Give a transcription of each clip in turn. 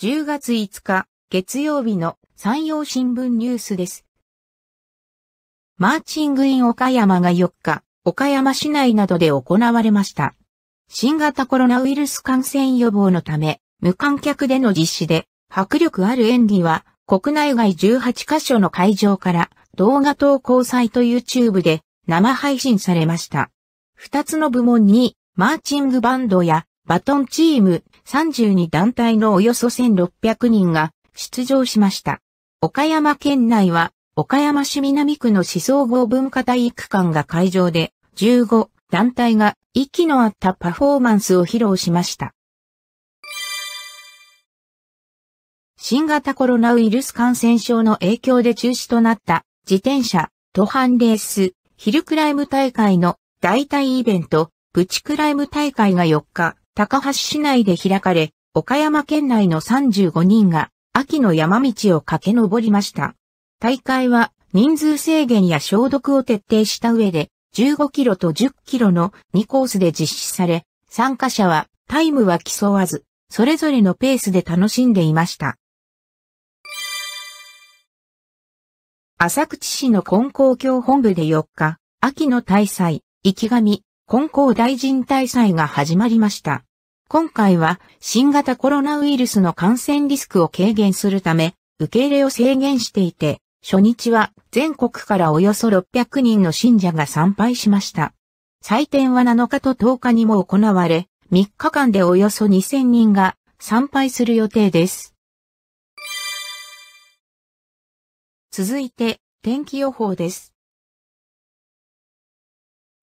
10月5日、月曜日の山陽新聞ニュースです。マーチングイン岡山が4日、岡山市内などで行われました。新型コロナウイルス感染予防のため、無観客での実施で、迫力ある演技は、国内外18カ所の会場から動画投稿サイト YouTube で生配信されました。2つの部門にマーチングバンドやバトンチーム32団体のおよそ1600人が出場しました。岡山県内は岡山市南区の思想号文化体育館が会場で15団体が息の合ったパフォーマンスを披露しました。新型コロナウイルス感染症の影響で中止となった自転車、途半レース、ヒルクライム大会の代替イベント、プチクライム大会が4日、高橋市内で開かれ、岡山県内の35人が秋の山道を駆け上りました。大会は人数制限や消毒を徹底した上で15キロと10キロの2コースで実施され、参加者はタイムは競わず、それぞれのペースで楽しんでいました。浅口市の根校教本部で4日、秋の大祭、生神、根校大臣大祭が始まりました。今回は新型コロナウイルスの感染リスクを軽減するため、受け入れを制限していて、初日は全国からおよそ600人の信者が参拝しました。祭典は7日と10日にも行われ、3日間でおよそ2000人が参拝する予定です。続いて、天気予報です。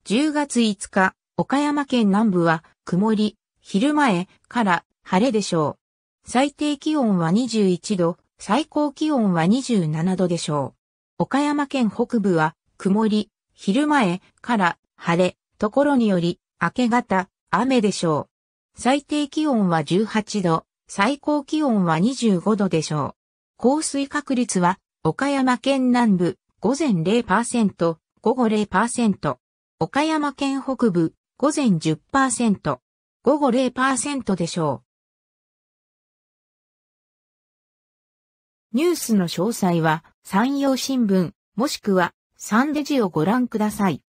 10月5日、岡山県南部は曇り、昼前から晴れでしょう。最低気温は21度、最高気温は27度でしょう。岡山県北部は曇り、昼前から晴れ、ところにより明け方、雨でしょう。最低気温は18度、最高気温は25度でしょう。降水確率は岡山県南部午前0%、午後0%。岡山県北部午前10%、午後0%でしょう。ニュースの詳細は、山陽新聞、もしくは、サンデジをご覧ください。